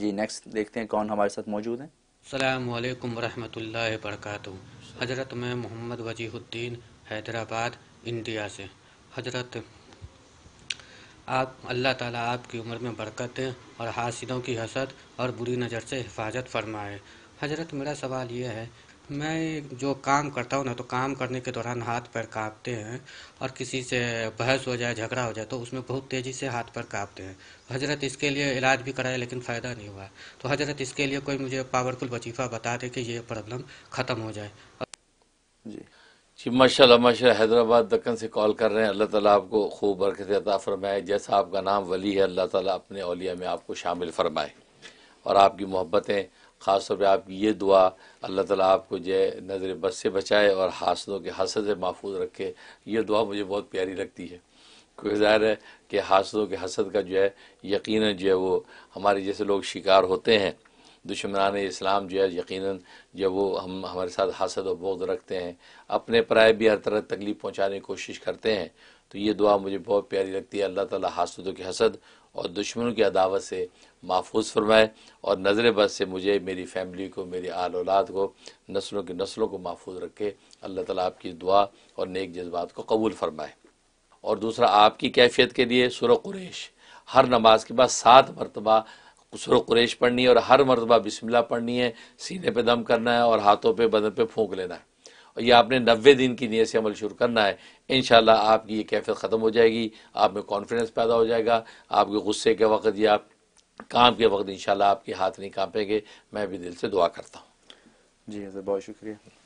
जी next देखते हैं कौन हमारे साथ मौजूद हैं सलामकुम वरहमल वर्क हज़रत मैं मोहम्मद वजीहुद्दीन हैदराबाद इंडिया से हज़रत आप अल्लाह ताला आपकी उम्र में बरकत दें और हासिलों की हसद और बुरी नज़र से हिफाजत फरमाए हज़रत मेरा सवाल यह है मैं जो काम करता हूँ ना तो काम करने के दौरान हाथ पैर काँपते हैं और किसी से बहस हो जाए झगड़ा हो जाए तो उसमें बहुत तेज़ी से हाथ पैर काँपते हैं हजरत इसके लिए इलाज भी कराया लेकिन फ़ायदा नहीं हुआ तो हजरत इसके लिए कोई मुझे पावरफुल वजीफ़ा बता दे कि ये प्रॉब्लम ख़त्म हो जाए जी जी माशा माशा हैदराबाद दक्कन से कॉल कर रहे हैं अल्लाह ताली आपको खूब बरकत अता फरमाए जैसा आपका नाम वली है अल्लाह ताली अपने अलिया में आपको शामिल फरमाए और आपकी मोहब्बतें ख़ास तौर पर आप ये दुआ अल्लाह ताला आपको जो है नज़र बस से बचाए और हासदों के हसद से महफूज रखे ये दुआ मुझे बहुत प्यारी लगती है क्योंकि ज़ाहिर है कि हासदों के हसद का जो है यकीन जो है वो हमारे जैसे लोग शिकार होते हैं दुश्मनान इस्लाम जो है यकीनन जब वो हम हमारे साथ हासद और बोध रखते हैं अपने पराए भी हर तरह तकलीफ़ पहुँचाने की कोशिश करते हैं तो ये दुआ मुझे बहुत प्यारी लगती है अल्लाह ताला हासदों के हसद और दुश्मनों की अदावत से महफूज फरमाए और नज़र बस से मुझे मेरी फैमिली को मेरी आल औलाद को नस्लों की नस्लों को महफूज रखे अल्लाह ताली आपकी दुआ और नेक जज्बात को कबूल फरमाए और दूसरा आपकी कैफियत के लिए सुर कुरेश हर नमाज के बाद सात मरतबा कुसर कुरेश पढ़नी है और हर मरतबा बिस्मिल्ला पढ़नी है सीने पे दम करना है और हाथों पे बदन पे फूंक लेना है और यह आपने नबे दिन की नीयत से अमल शुरू करना है इन आपकी ये कैफियत ख़त्म हो जाएगी आप में कॉन्फिडेंस पैदा हो जाएगा आपके गुस्से के वक्त या आप काम के वक्त इन आपके हाथ नहीं कांपेंगे मैं भी दिल से दुआ करता हूँ जी सर बहुत शुक्रिया